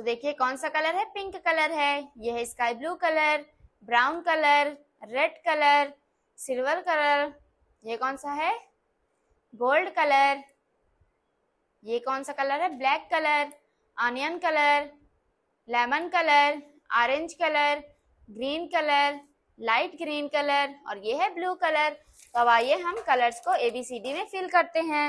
तो देखिए कौन सा कलर है पिंक कलर है यह है sky blue colour brown colour red colour silver colour ये कौन सा है गोल्ड कलर ये कौन सा कलर है black colour onion colour lemon colour orange colour green colour light green colour और ये है ब्लू कलर तो आइए हम कलर्स को एबीसीडी में फिल करते हैं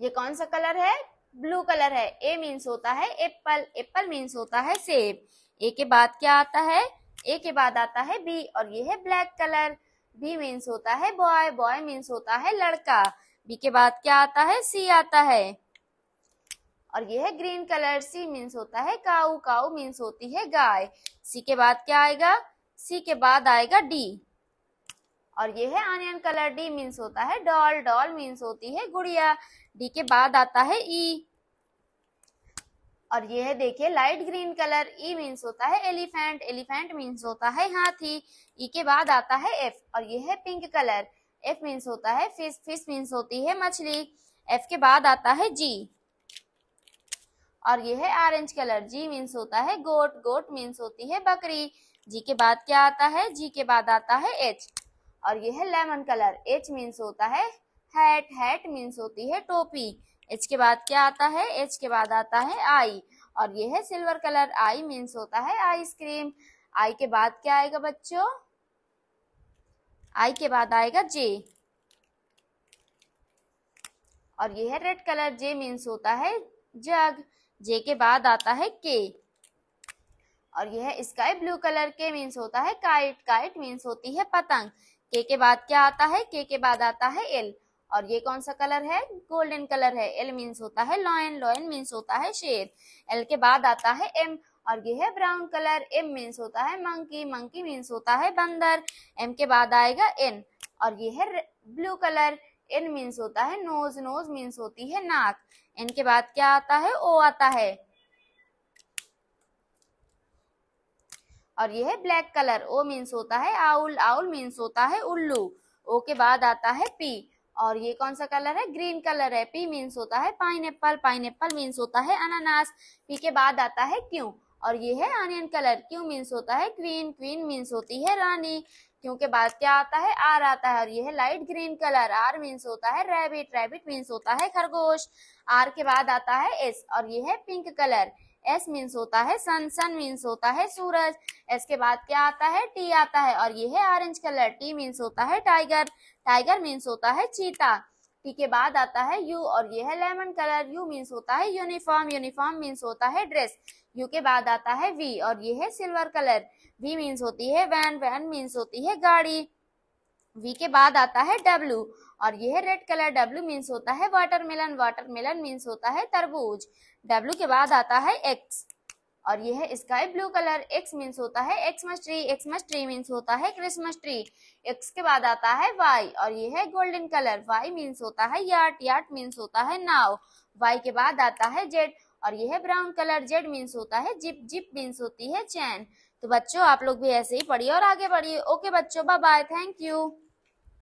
ये कौन सा कलर है ब्लू कलर है ए मीन्स होता है एप्पल एप्पल मीन्स होता है सेब ए के बाद क्या आता है ए के बाद आता है बी और ये है ब्लैक कलर बी मीन्स होता है बॉय बॉय मीन्स होता है लड़का बी के बाद क्या आता है सी आता है और ये है ग्रीन कलर सी मीन्स होता है काऊ काऊ मीन्स होती है गाय सी के बाद क्या आएगा सी के बाद आएगा डी और ये है आनियन कलर डी मीन्स होता है डॉल डॉल मीन्स होती है गुड़िया डी के बाद आता है ई e। और ये है देखिए light green colour E means होता है एलिफेंट एलिफेंट मीन्स होता है हाथी ई e के बाद आता है एफ और ये है पिंक कलर एफ मीन्स होता है फिश फिश मीन्स होती है मछली एफ के बाद आता है जी और ये है ऑरेंज कलर जी मीन्स होता है गोट गोट मीन्स होती है बकरी जी के बाद क्या आता है जी के बाद आता है एच और यह है लेमन कलर एच मीन्स होता है हैट हैट मीन्स होती है टोपी एच के बाद क्या आता है एच के बाद आता है आई और यह है सिल्वर कलर आई मीन्स होता है आइसक्रीम आई के बाद क्या आएगा बच्चों आई के बाद आएगा जे और यह है रेड कलर जे मीन्स होता है जग जे के बाद आता है के और यह sky blue colour K means होता है काइट काइट मीन्स होती है पतंग के के बाद क्या आता है के के बाद आता है एल और ये कौन सा कलर है गोल्डन कलर है एल मीन्स होता है लॉयन लॉयन मीन्स होता है शेर एल के बाद आता है एम और ये है ब्राउन कलर एम मीन्स होता है मंकी मंकी मीन्स होता है बंदर एम के बाद आएगा एन और ये है ब्लू कलर एन मीन्स होता है नोज नोज मीन्स होती है नाक एन के बाद क्या आता है ओ आता है और यह है ब्लैक कलर ओ मीन्स होता है आउल आउल मीन्स होता है उल्लू ओ के बाद आता है पी और ये कौन सा कलर है ग्रीन कलर है पी मीन्स होता है pineapple pineapple means होता है अनानास पी के बाद आता है क्यू और ये है अनियन कलर क्यू मीन्स होता है क्वीन क्वीन मीन्स होती है रानी क्यू के बाद क्या आता है आर आता है और ये है light green colour R means होता है रैबिट रैबिट मीन्स होता है खरगोश आर के बाद आता है एस और ये है पिंक कलर एस मीन्स होता है सन सन मीन्स होता है सूरज एस के बाद क्या आता है टी आता है और ये है ऑरेंज कलर टी मीन्स होता है टाइगर टाइगर मीन्स होता है चीता टी के बाद आता है यू और ये है लेमन कलर यू मीन्स होता है यूनिफॉर्म यूनिफॉर्म मीन्स होता है ड्रेस यू के बाद आता है वी और ये है सिल्वर कलर वी मीन्स होती है वैन वैन मीन्स होती है गाड़ी वी के बाद आता है डब्ल्यू और यह रेड कलर डब्ल्यू मीन्स होता है वाटरमेलन वाटरमेलन मीन्स होता है तरबूज डब्ल्यू के बाद आता है एक्स और यह है sky blue colour X means होता है Xmas tree Xmas tree means होता है क्रिसमस ट्री एक्स के बाद आता है वाई और यह है गोल्डन कलर वाई मीन्स होता है यार्ट यार्ट मीन्स होता है नाव वाई के बाद आता है जेड और यह ब्राउन कलर जेड मीन्स होता है जिप जिप मीन्स होती है चैन तो बच्चों आप लोग भी ऐसे ही पढ़िए और आगे बढ़िए ओके बच्चों बाय बाय थैंक यू